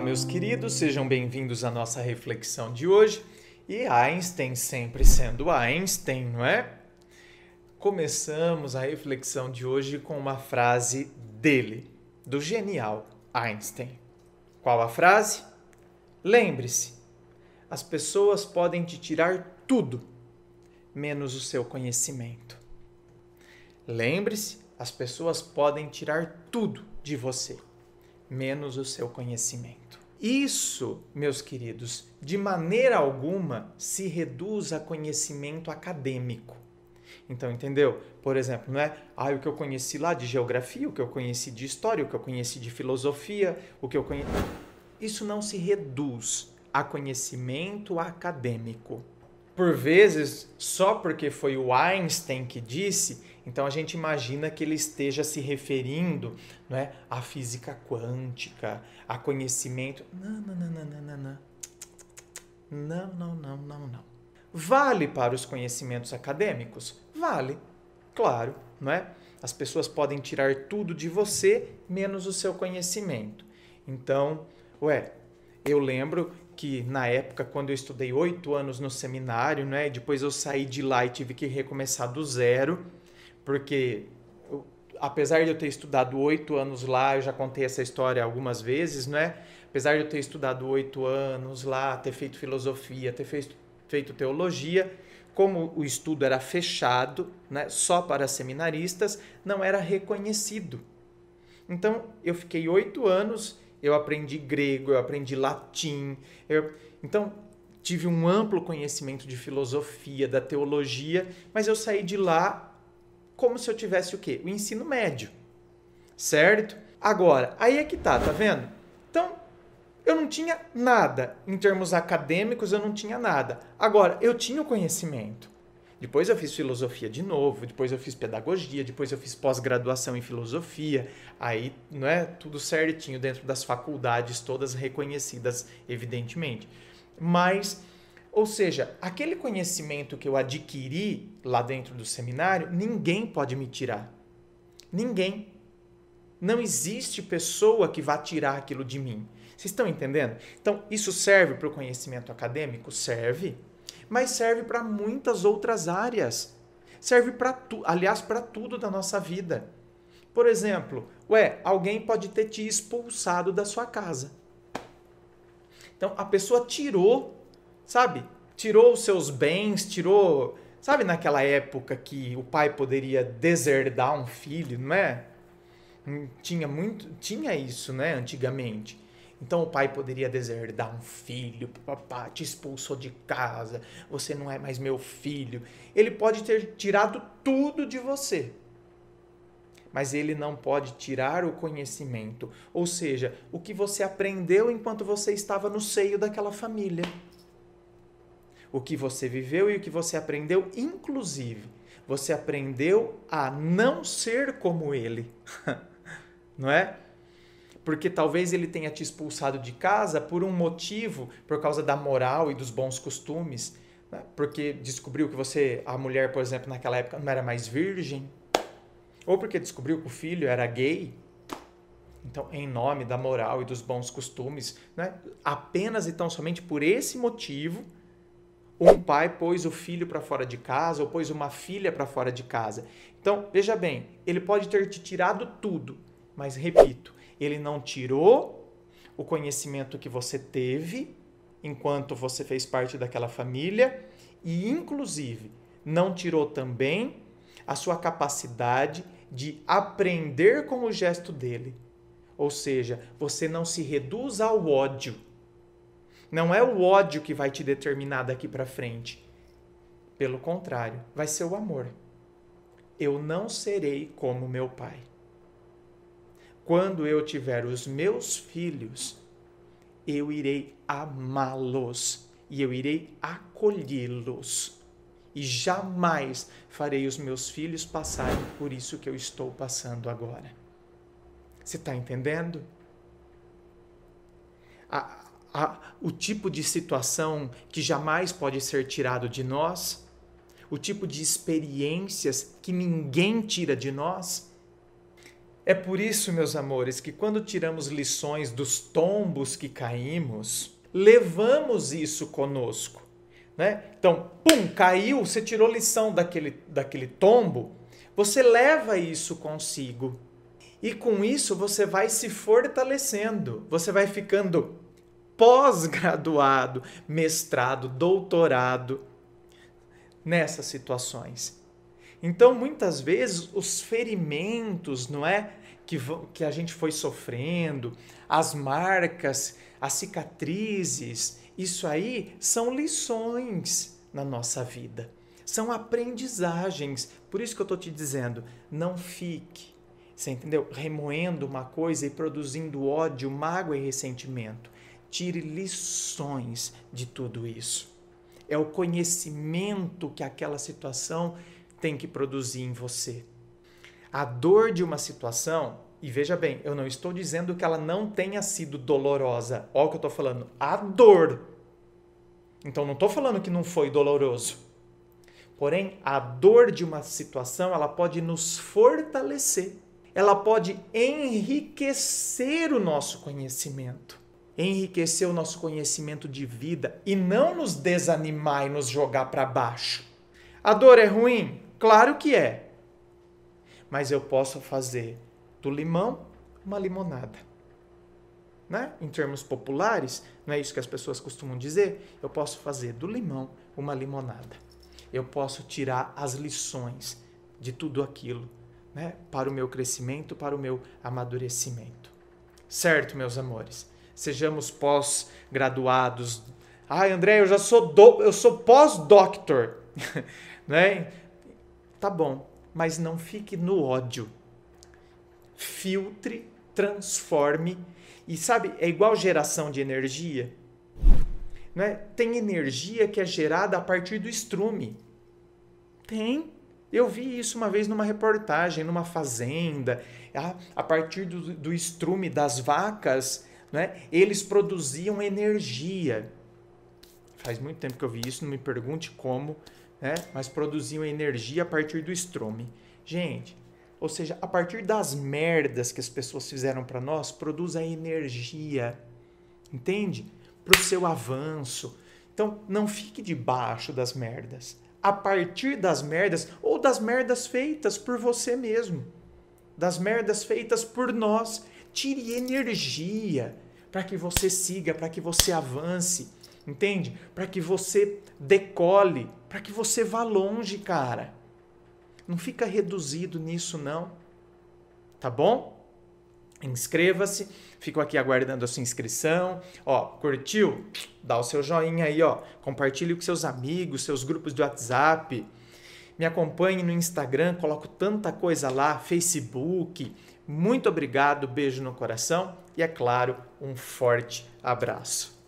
Olá, meus queridos, sejam bem-vindos à nossa reflexão de hoje. E Einstein sempre sendo Einstein, não é? Começamos a reflexão de hoje com uma frase dele, do genial Einstein. Qual a frase? Lembre-se, as pessoas podem te tirar tudo, menos o seu conhecimento. Lembre-se, as pessoas podem tirar tudo de você, menos o seu conhecimento. Isso, meus queridos, de maneira alguma se reduz a conhecimento acadêmico. Então, entendeu? Por exemplo, não é ah, o que eu conheci lá de geografia, o que eu conheci de história, o que eu conheci de filosofia, o que eu conheci. Isso não se reduz a conhecimento acadêmico por vezes, só porque foi o Einstein que disse, então a gente imagina que ele esteja se referindo não é, à física quântica, a conhecimento. Não, não, não, não, não, não. Não, não, não, não, não. Vale para os conhecimentos acadêmicos? Vale, claro, não é? As pessoas podem tirar tudo de você, menos o seu conhecimento. Então, ué, eu lembro que na época, quando eu estudei oito anos no seminário, né? Depois eu saí de lá e tive que recomeçar do zero, porque eu, apesar de eu ter estudado oito anos lá, eu já contei essa história algumas vezes, né? Apesar de eu ter estudado oito anos lá, ter feito filosofia, ter feito, feito teologia, como o estudo era fechado, né, só para seminaristas, não era reconhecido. Então eu fiquei oito anos eu aprendi grego, eu aprendi latim. Eu... Então, tive um amplo conhecimento de filosofia, da teologia, mas eu saí de lá como se eu tivesse o quê? O ensino médio. Certo? Agora, aí é que tá, tá vendo? Então, eu não tinha nada em termos acadêmicos, eu não tinha nada. Agora, eu tinha o conhecimento. Depois eu fiz filosofia de novo, depois eu fiz pedagogia, depois eu fiz pós-graduação em filosofia. Aí, não é tudo certinho dentro das faculdades todas reconhecidas, evidentemente. Mas ou seja, aquele conhecimento que eu adquiri lá dentro do seminário, ninguém pode me tirar. Ninguém. Não existe pessoa que vá tirar aquilo de mim. Vocês estão entendendo? Então, isso serve para o conhecimento acadêmico? Serve mas serve para muitas outras áreas. Serve para tu, aliás, para tudo da nossa vida. Por exemplo, ué, alguém pode ter te expulsado da sua casa. Então a pessoa tirou, sabe? Tirou os seus bens, tirou, sabe naquela época que o pai poderia deserdar um filho, não é? Hum, tinha muito, tinha isso, né, antigamente. Então o pai poderia deserdar um filho, papá te expulsou de casa, você não é mais meu filho. Ele pode ter tirado tudo de você, mas ele não pode tirar o conhecimento, ou seja, o que você aprendeu enquanto você estava no seio daquela família. O que você viveu e o que você aprendeu, inclusive, você aprendeu a não ser como ele, não é? porque talvez ele tenha te expulsado de casa por um motivo, por causa da moral e dos bons costumes, né? porque descobriu que você, a mulher, por exemplo, naquela época não era mais virgem, ou porque descobriu que o filho era gay. Então, em nome da moral e dos bons costumes, né? apenas e tão somente por esse motivo, um pai pôs o filho para fora de casa ou pôs uma filha para fora de casa. Então, veja bem, ele pode ter te tirado tudo, mas repito, ele não tirou o conhecimento que você teve enquanto você fez parte daquela família e, inclusive, não tirou também a sua capacidade de aprender com o gesto dele. Ou seja, você não se reduz ao ódio. Não é o ódio que vai te determinar daqui para frente. Pelo contrário, vai ser o amor. Eu não serei como meu pai quando eu tiver os meus filhos, eu irei amá-los e eu irei acolhê-los. E jamais farei os meus filhos passarem por isso que eu estou passando agora. Você está entendendo? A, a, o tipo de situação que jamais pode ser tirado de nós, o tipo de experiências que ninguém tira de nós é por isso, meus amores, que quando tiramos lições dos tombos que caímos, levamos isso conosco. Né? Então, pum, caiu, você tirou lição daquele, daquele tombo, você leva isso consigo. E com isso você vai se fortalecendo, você vai ficando pós-graduado, mestrado, doutorado nessas situações. Então, muitas vezes, os ferimentos, não é? Que, que a gente foi sofrendo, as marcas, as cicatrizes, isso aí são lições na nossa vida, são aprendizagens. Por isso que eu estou te dizendo, não fique, você entendeu? Remoendo uma coisa e produzindo ódio, mágoa e ressentimento. Tire lições de tudo isso. É o conhecimento que aquela situação tem que produzir em você. A dor de uma situação, e veja bem, eu não estou dizendo que ela não tenha sido dolorosa. Olha o que eu estou falando. A dor. Então não estou falando que não foi doloroso. Porém, a dor de uma situação, ela pode nos fortalecer. Ela pode enriquecer o nosso conhecimento enriquecer o nosso conhecimento de vida e não nos desanimar e nos jogar para baixo. A dor é ruim? Claro que é. Mas eu posso fazer do limão uma limonada. Né? Em termos populares, não é isso que as pessoas costumam dizer? Eu posso fazer do limão uma limonada. Eu posso tirar as lições de tudo aquilo né? para o meu crescimento, para o meu amadurecimento. Certo, meus amores? Sejamos pós-graduados. Ai, André, eu já sou, do... eu sou pós-doctor. né? Tá bom, mas não fique no ódio. Filtre, transforme. E sabe, é igual geração de energia. Não é? Tem energia que é gerada a partir do estrume. Tem. Eu vi isso uma vez numa reportagem, numa fazenda. A, a partir do, do estrume das vacas, né, eles produziam energia. Faz muito tempo que eu vi isso, não me pergunte como, né? mas produziam energia a partir do estrume. Gente, ou seja, a partir das merdas que as pessoas fizeram para nós, produz a energia, entende? Para o seu avanço. Então, não fique debaixo das merdas. A partir das merdas ou das merdas feitas por você mesmo, das merdas feitas por nós, tire energia para que você siga, para que você avance entende? Para que você decole, para que você vá longe, cara. Não fica reduzido nisso não. Tá bom? Inscreva-se, fico aqui aguardando a sua inscrição. Ó, curtiu? Dá o seu joinha aí, ó. Compartilhe com seus amigos, seus grupos de WhatsApp. Me acompanhe no Instagram, coloco tanta coisa lá, Facebook. Muito obrigado, beijo no coração e é claro, um forte abraço.